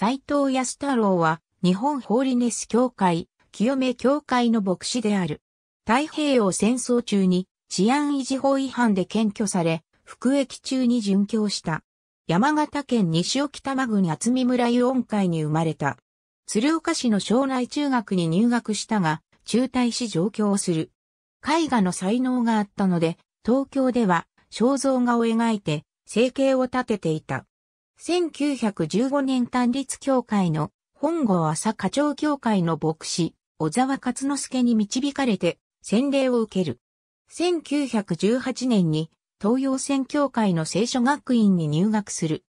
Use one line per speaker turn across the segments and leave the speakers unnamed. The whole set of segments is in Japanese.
斎藤康太郎は、日本ホーリネス協会、清め協会の牧師である。太平洋戦争中に治安維持法違反で検挙され、服役中に殉教した。山形県西沖玉郡厚見村湯温会に生まれた。鶴岡市の庄内中学に入学したが、中退し上京する。絵画の才能があったので、東京では肖像画を描いて生計を立てていた。1915年単立協会の本郷朝課長協会の牧師、小沢勝之助に導かれて洗礼を受ける。1918年に東洋宣教会の聖書学院に入学する。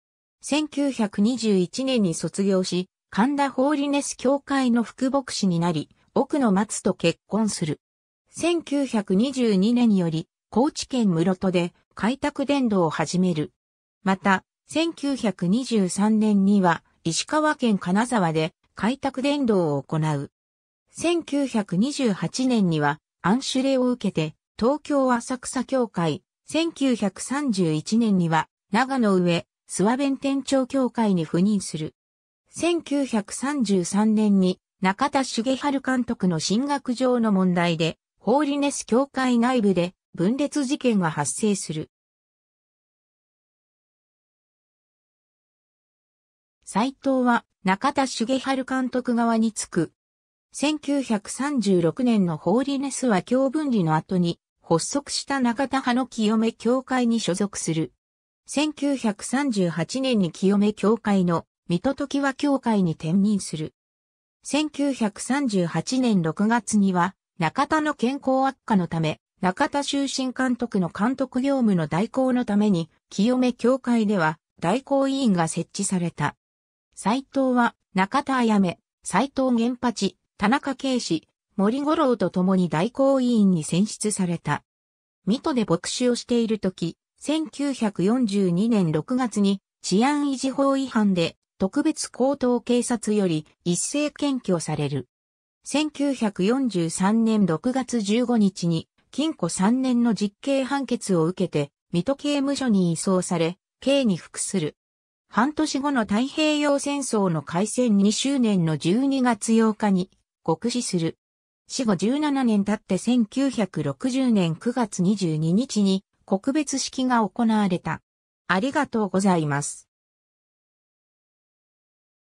1921年に卒業し、神田ホーリネス教会の副牧師になり、奥野松と結婚する。1922年により、高知県室戸で開拓伝道を始める。また、1923年には石川県金沢で開拓伝道を行う。1928年にはシュレを受けて東京浅草協会、1931年には長野上諏訪弁天長協会に赴任する。1933年に中田茂春監督の進学上の問題で、ホーリネス協会内部で分裂事件が発生する。斎藤は中田茂春監督側につく。1936年のホーリネスは教分離の後に発足した中田派の清め教会に所属する。1938年に清め教会の水戸時は教会に転任する。1938年6月には中田の健康悪化のため、中田終身監督の監督業務の代行のために、清め教会では代行委員が設置された。斎藤は、中田あやめ、斎藤玄八、田中圭史、森五郎と共に大行委員に選出された。水戸で牧師をしている時、1942年6月に治安維持法違反で特別高等警察より一斉検挙される。1943年6月15日に禁錮3年の実刑判決を受けて、水戸刑務所に移送され、刑に服する。半年後の太平洋戦争の開戦2周年の12月8日に、国死する。死後17年経って1960年9月22日に、告別式が行われた。ありがとうございます。